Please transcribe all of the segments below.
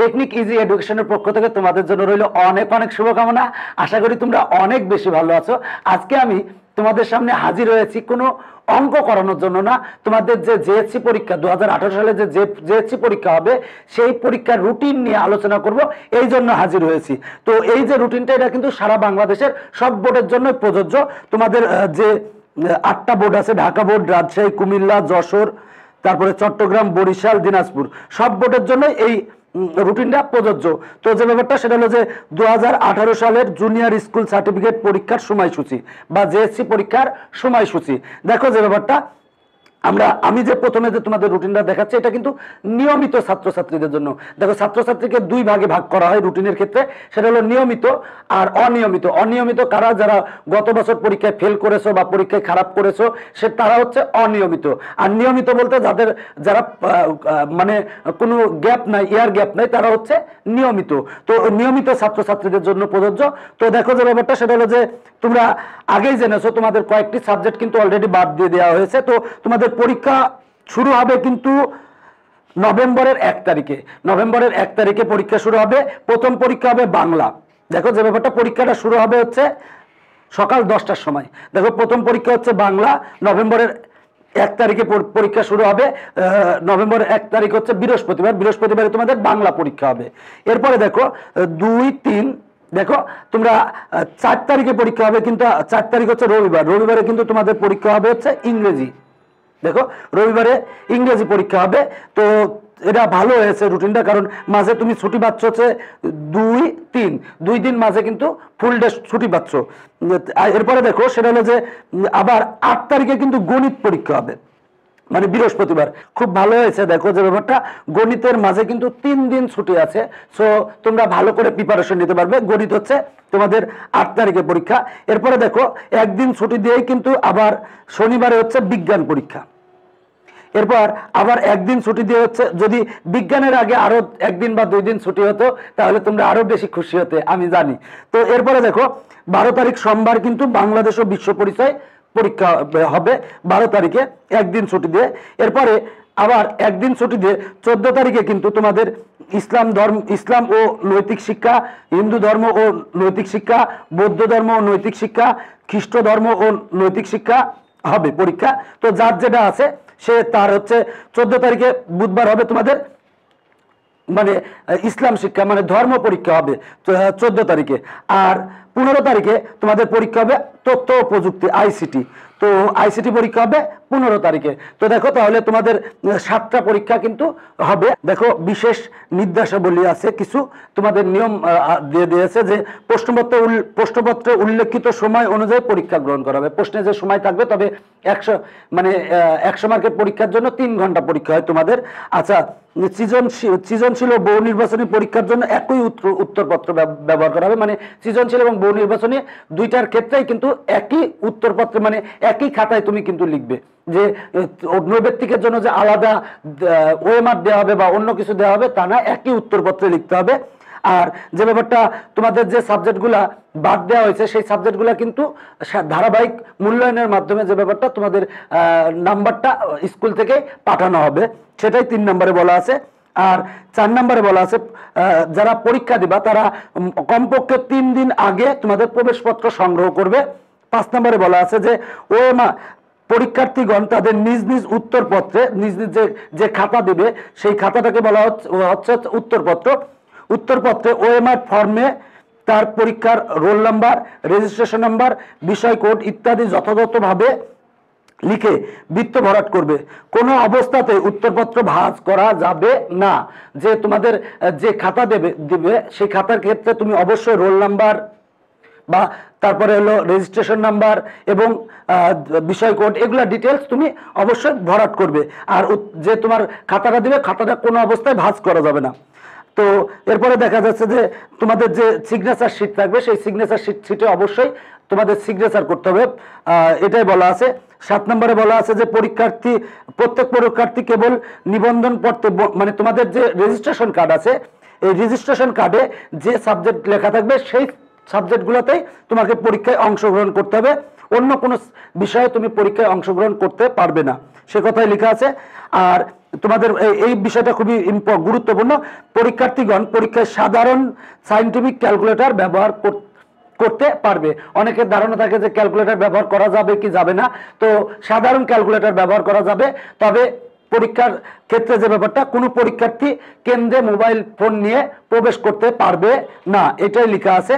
technique easy এডুকেশনের পক্ষ থেকে তোমাদের জন্য রইল অনেক অনেক শুভকামনা আশা করি তোমরা অনেক বেশি ভালো আছো আজকে আমি তোমাদের সামনে হাজির হয়েছি কোনো অঙ্ক করানোর জন্য না তোমাদের যে জেএসসি e পরীক্ষা দু সালে যে জেএসসি e e পরীক্ষা হবে সেই পরীক্ষার রুটিন নিয়ে আলোচনা করব এই জন্য হাজির হয়েছি তো এই যে রুটিনটা এটা কিন্তু সারা বাংলাদেশের সব বোর্ডের জন্য প্রযোজ্য তোমাদের যে আটটা বোর্ড আছে ঢাকা বোর্ড রাজশাহী কুমিল্লা যশোর তারপরে চট্টগ্রাম বরিশাল দিনাজপুর সব বোর্ডের জন্য এই রুটিনটা প্রযোজ্য তো যে ব্যাপারটা সেটা হলো যে দু সালের জুনিয়র স্কুল সার্টিফিকেট পরীক্ষার সময়সূচি বা জেএসসি পরীক্ষার সময়সূচি দেখো যে ব্যাপারটা আমরা আমি যে প্রথমে যে তোমাদের রুটিনটা দেখাচ্ছি এটা কিন্তু নিয়মিত ছাত্রছাত্রীদের জন্য দেখো ছাত্রছাত্রীকে দুই ভাগে ভাগ করা হয় রুটিনের ক্ষেত্রে সেটা হলো নিয়মিত আর অনিয়মিত অনিয়মিত কারা যারা গত বছর পরীক্ষায় ফেল করেছো বা পরীক্ষায় খারাপ করেছো সে তারা হচ্ছে অনিয়মিত আর নিয়মিত বলতে যাদের যারা মানে কোনো গ্যাপ নাই ইয়ার গ্যাপ নাই তারা হচ্ছে নিয়মিত তো নিয়মিত ছাত্রছাত্রীদের জন্য প্রযোজ্য তো দেখো যে ব্যাপারটা সেটা হলো যে তোমরা আগেই জেনেছো তোমাদের কয়েকটি সাবজেক্ট কিন্তু অলরেডি বাদ দিয়ে দেওয়া হয়েছে তো তোমাদের তোমাদের পরীক্ষা শুরু হবে কিন্তু নভেম্বরের এক তারিখে নভেম্বরের এক তারিখে পরীক্ষা শুরু হবে প্রথম পরীক্ষা হবে বাংলা দেখো যে ব্যাপারটা পরীক্ষাটা শুরু হবে হচ্ছে সকাল দশটার সময় দেখো প্রথম পরীক্ষা হচ্ছে বাংলা নভেম্বরের এক তারিখে পরীক্ষা শুরু হবে নভেম্বর এক তারিখ হচ্ছে বৃহস্পতিবার বৃহস্পতিবারে তোমাদের বাংলা পরীক্ষা হবে এরপরে দেখো দুই তিন দেখো তোমরা চার তারিখে পরীক্ষা হবে কিন্তু চার তারিখ হচ্ছে রবিবার রবিবারে কিন্তু তোমাদের পরীক্ষা হবে হচ্ছে ইংরেজি দেখো রবিবারে ইংরেজি পরীক্ষা হবে তো এটা ভালো হয়েছে রুটিনটা কারণ মাঝে তুমি ছুটি পাচ্ছ হচ্ছে দুই তিন দুই দিন মাঝে কিন্তু ফুল ডে ছুটি পাচ্ছ এরপরে দেখো সেটা হলো যে আবার আট তারিখে কিন্তু গণিত পরীক্ষা হবে মানে বৃহস্পতিবার খুব ভালো হয়েছে দেখো যে ব্যাপারটা গণিতের মাঝে কিন্তু তিন দিন ছুটি আছে সো তোমরা ভালো করে প্রিপারেশন নিতে পারবে গণিত হচ্ছে তোমাদের আট তারিখে পরীক্ষা এরপরে দেখো একদিন ছুটি দিয়েই কিন্তু আবার শনিবারে হচ্ছে বিজ্ঞান পরীক্ষা এরপর আবার একদিন ছুটি দিয়ে হচ্ছে যদি বিজ্ঞানের আগে আরো একদিন বা দুই দিন ছুটি হতো তাহলে তোমরা আরো বেশি খুশি হতে আমি জানি তো এরপরে দেখো বারো তারিখ সোমবার কিন্তু বাংলাদেশ ও বিশ্ব পরিচয় পরীক্ষা হবে বারো তারিখে একদিন ছুটি দিয়ে এরপরে আবার একদিন ছুটি দিয়ে চোদ্দ তারিখে কিন্তু তোমাদের ইসলাম ধর্ম ইসলাম ও নৈতিক শিক্ষা হিন্দু ধর্ম ও নৈতিক শিক্ষা বৌদ্ধ ধর্ম ও নৈতিক শিক্ষা খ্রিস্ট ধর্ম ও নৈতিক শিক্ষা হবে পরীক্ষা তো যার যেটা আছে সে তার হচ্ছে চোদ্দ তারিখে বুধবার হবে তোমাদের মানে ইসলাম শিক্ষা মানে ধর্ম পরীক্ষা হবে চোদ্দ তারিখে আর পনেরো তারিখে তোমাদের পরীক্ষা হবে তথ্য প্রযুক্তি আইসিটি তো আইসিটি পরীক্ষা হবে পনেরো তারিখে তো দেখো তাহলে তোমাদের সাতটা পরীক্ষা কিন্তু হবে দেখো বিশেষ নির্দেশাবলী আছে কিছু তোমাদের নিয়ম দিয়ে দিয়েছে যে প্রশ্নপত্র প্রশ্নপত্রে উল্লেখিত সময় অনুযায়ী পরীক্ষা গ্রহণ করা হবে প্রশ্নে যে সময় থাকবে তবে একশো মানে একশো মার্কের পরীক্ষার জন্য তিন ঘন্টা পরীক্ষা হয় তোমাদের আচ্ছা সৃজনশীল সৃজনশীল ও বহু নির্বাচনী পরীক্ষার জন্য একই উত্তর উত্তরপত্র ব্যবহার করা হবে মানে সৃজনশীল এবং বহু নির্বাচনে দুইটার ক্ষেত্রেই কিন্তু একই উত্তরপত্রে মানে একই খাতায় তুমি কিন্তু লিখবে যে অন্য ব্যক্তিকের জন্য যে আলাদা ওএমআর দেওয়া হবে বা অন্য কিছু দেওয়া হবে তা না একই উত্তরপত্রে লিখতে হবে আর যে ব্যাপারটা তোমাদের যে সাবজেক্টগুলা বাদ দেওয়া হয়েছে সেই সাবজেক্টগুলা কিন্তু ধারাবাহিক মূল্যায়নের মাধ্যমে যে ব্যাপারটা তোমাদের নাম্বারটা স্কুল থেকে পাঠানো হবে সেটাই তিন নম্বরে বলা আছে আর চার নম্বরে বলা আছে যারা পরীক্ষা দিবা তারা কমপক্ষে তিন দিন আগে তোমাদের প্রবেশপত্র সংগ্রহ করবে পাঁচ নম্বরে বলা আছে যে ও মা পরীক্ষার্থীগণ তাদের নিজ নিজ উত্তরপত্রে নিজ নিজ যে যে খাতা দেবে সেই খাতাটাকে বলা হচ্ছে হচ্ছে উত্তরপত্র উত্তরপত্রে ও ওএমআর ফর্মে তার পরীক্ষার রোল নাম্বার রেজিস্ট্রেশন নাম্বার বিষয় কোড ইত্যাদি যথাযথভাবে লিখে বৃত্ত ভরাট করবে কোনো অবস্থাতে উত্তরপত্র ভাঁজ করা যাবে না যে তোমাদের যে খাতা দেবে দিবে সেই খাতার ক্ষেত্রে তুমি অবশ্যই রোল নাম্বার বা তারপরে হলো রেজিস্ট্রেশন নাম্বার এবং বিষয় কোড এগুলো ডিটেলস তুমি অবশ্যই ভরাট করবে আর যে তোমার খাতাটা দিবে খাতাটা কোনো অবস্থায় ভাঁজ করা যাবে না তো এরপরে দেখা যাচ্ছে যে তোমাদের যে সিগনেচার শিট থাকবে সেই সিগনেচার শিট শিটে অবশ্যই তোমাদের সিগনেচার করতে হবে এটাই বলা আছে সাত নম্বরে বলা আছে যে পরীক্ষার্থী প্রত্যেক পরীক্ষার্থী কেবল নিবন্ধন পড়তে মানে তোমাদের যে রেজিস্ট্রেশন কার্ড আছে এই রেজিস্ট্রেশন কার্ডে যে সাবজেক্ট লেখা থাকবে সেই সাবজেক্টগুলোতেই তোমাকে পরীক্ষায় অংশগ্রহণ করতে হবে অন্য কোনো বিষয়ে তুমি পরীক্ষায় অংশগ্রহণ করতে পারবে না সে কথাই লেখা আছে আর তোমাদের এই বিষয়টা খুবই গুরুত্বপূর্ণ পরীক্ষার্থীগণ পরীক্ষায় সাধারণ সাইন্টিফিক ক্যালকুলেটর ব্যবহার করতে করতে পারবে অনেকের ধারণা থাকে যে ক্যালকুলেটর ব্যবহার করা যাবে কি যাবে না তো সাধারণ ক্যালকুলেটর ব্যবহার করা যাবে তবে পরীক্ষার ক্ষেত্রে যে ব্যাপারটা কোনো পরীক্ষার্থী কেন্দ্রে মোবাইল ফোন নিয়ে প্রবেশ করতে পারবে না এটাই লেখা আছে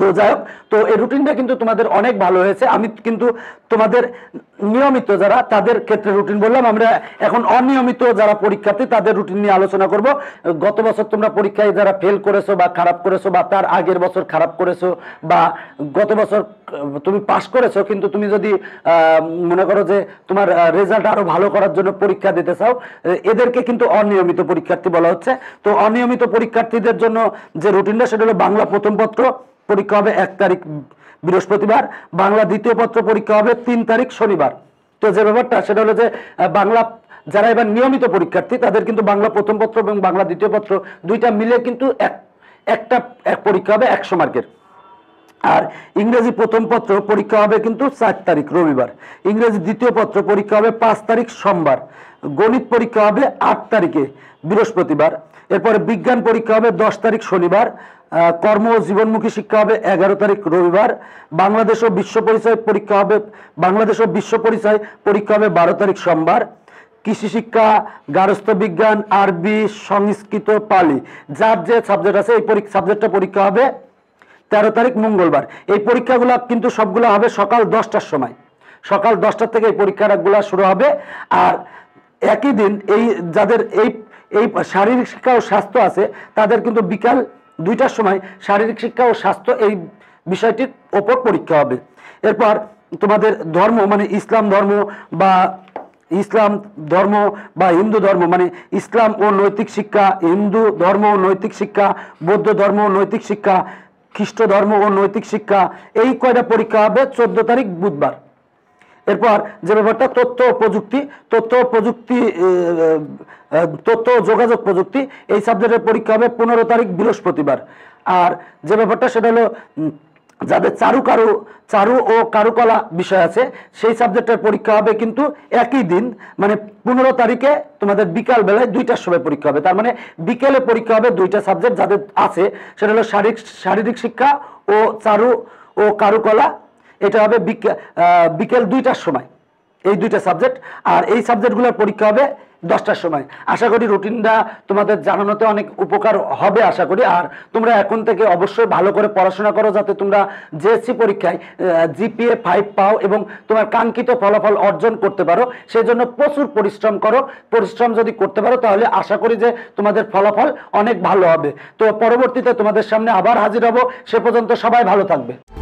তো যাই হোক তো এই রুটিনটা কিন্তু তোমাদের অনেক ভালো হয়েছে আমি কিন্তু তোমাদের নিয়মিত যারা তাদের ক্ষেত্রে রুটিন বললাম আমরা এখন অনিয়মিত যারা পরীক্ষার্থী তাদের রুটিন নিয়ে আলোচনা করব গত বছর তোমরা পরীক্ষায় যারা ফেল করেছো বা খারাপ করেছো বা তার আগের বছর খারাপ করেছো বা গত বছর তুমি পাস করেছো কিন্তু তুমি যদি মনে করো যে তোমার রেজাল্ট আরো ভালো করার জন্য পরীক্ষা দিতে চাও এদেরকে কিন্তু অনিয়মিত পরীক্ষার্থী বলা হচ্ছে তো অনিয়মিত পরীক্ষার্থীদের জন্য যে রুটিনটা সেটা হলো বাংলা প্রথম পত্র পরীক্ষা হবে এক তারিখ বৃহস্পতিবার বাংলা দ্বিতীয় পত্র পরীক্ষা হবে তিন তারিখ শনিবার তো যে ব্যাপারটা সেটা হলো যে বাংলা যারা এবার নিয়মিত পরীক্ষার্থী তাদের কিন্তু বাংলা প্রথম পত্র এবং বাংলা দ্বিতীয় পত্র দুইটা মিলে কিন্তু এক একটা পরীক্ষা হবে একশো মার্কের আর ইংরেজি প্রথম পত্র পরীক্ষা হবে কিন্তু চার তারিখ রবিবার ইংরেজি দ্বিতীয় পত্র পরীক্ষা হবে পাঁচ তারিখ সোমবার গণিত পরীক্ষা হবে আট তারিখে বৃহস্পতিবার এরপরে বিজ্ঞান পরীক্ষা হবে দশ তারিখ শনিবার কর্ম ও জীবনমুখী শিক্ষা হবে এগারো তারিখ রবিবার বাংলাদেশ ও বিশ্ব পরিচয় পরীক্ষা হবে বাংলাদেশ ও বিশ্ব পরিচয় পরীক্ষা হবে বারো তারিখ সোমবার কৃষি শিক্ষা গার্হস্থ বিজ্ঞান আরবি সংস্কৃত পালি যার যে সাবজেক্ট আছে এই সাবজেক্টটা পরীক্ষা হবে তেরো তারিখ মঙ্গলবার এই পরীক্ষাগুলো কিন্তু সবগুলো হবে সকাল দশটার সময় সকাল দশটা থেকে এই পরীক্ষাগুলো শুরু হবে আর একই দিন এই যাদের এই এই শারীরিক শিক্ষা ও স্বাস্থ্য আছে তাদের কিন্তু বিকাল দুইটার সময় শারীরিক শিক্ষা ও স্বাস্থ্য এই বিষয়টির ওপর পরীক্ষা হবে এরপর তোমাদের ধর্ম মানে ইসলাম ধর্ম বা ইসলাম ধর্ম বা হিন্দু ধর্ম মানে ইসলাম ও নৈতিক শিক্ষা হিন্দু ধর্ম ও নৈতিক শিক্ষা বৌদ্ধ ধর্ম ও নৈতিক শিক্ষা খ্রিস্ট ধর্ম ও নৈতিক শিক্ষা এই কয়টা পরীক্ষা হবে চোদ্দ তারিখ বুধবার এরপর যে ব্যাপারটা তথ্য প্রযুক্তি তথ্য প্রযুক্তি তথ্য যোগাযোগ প্রযুক্তি এই সাবজেক্টের পরীক্ষা হবে পনেরো তারিখ বৃহস্পতিবার আর যে ব্যাপারটা সেটা হলো যাদের চারু কারু চারু ও কারুকলা বিষয় আছে সেই সাবজেক্টের পরীক্ষা হবে কিন্তু একই দিন মানে পনেরো তারিখে তোমাদের বিকাল বেলায় দুইটার সময় পরীক্ষা হবে তার মানে বিকেলে পরীক্ষা হবে দুইটা সাবজেক্ট যাদের আছে সেটা হলো শারীরিক শারীরিক শিক্ষা ও চারু ও কারুকলা এটা হবে বিকেল দুইটার সময় এই দুইটা সাবজেক্ট আর এই সাবজেক্টগুলোর পরীক্ষা হবে দশটার সময় আশা করি রুটিনটা তোমাদের জানানোতে অনেক উপকার হবে আশা করি আর তোমরা এখন থেকে অবশ্যই ভালো করে পড়াশোনা করো যাতে তোমরা জেএসসি পরীক্ষায় জিপিএ ফাইভ পাও এবং তোমার কাঙ্ক্ষিত ফলাফল অর্জন করতে পারো সেই জন্য প্রচুর পরিশ্রম করো পরিশ্রম যদি করতে পারো তাহলে আশা করি যে তোমাদের ফলাফল অনেক ভালো হবে তো পরবর্তীতে তোমাদের সামনে আবার হাজির হব সে পর্যন্ত সবাই ভালো থাকবে